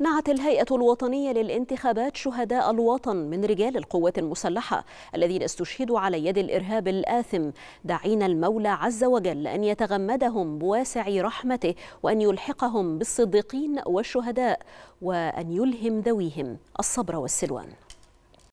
نعت الهيئة الوطنية للانتخابات شهداء الوطن من رجال القوات المسلحة الذين استشهدوا على يد الإرهاب الآثم داعين المولى عز وجل أن يتغمدهم بواسع رحمته وأن يلحقهم بالصديقين والشهداء وأن يلهم ذويهم الصبر والسلوان